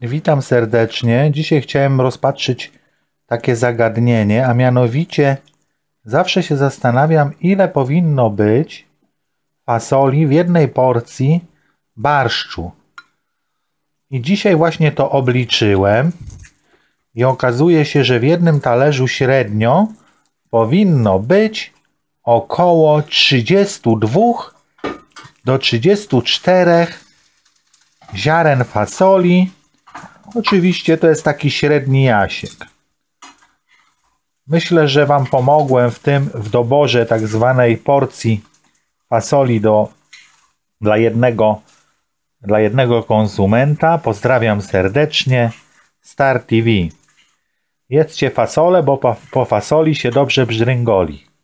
Witam serdecznie. Dzisiaj chciałem rozpatrzyć takie zagadnienie, a mianowicie zawsze się zastanawiam, ile powinno być fasoli w jednej porcji barszczu. I dzisiaj właśnie to obliczyłem i okazuje się, że w jednym talerzu średnio powinno być około 32 do 34 ziaren fasoli Oczywiście to jest taki średni jasiek. Myślę, że Wam pomogłem w tym w doborze tak zwanej porcji fasoli do, dla, jednego, dla jednego konsumenta. Pozdrawiam serdecznie. Star TV. Jedzcie fasole, bo po, po fasoli się dobrze brzdryngoli.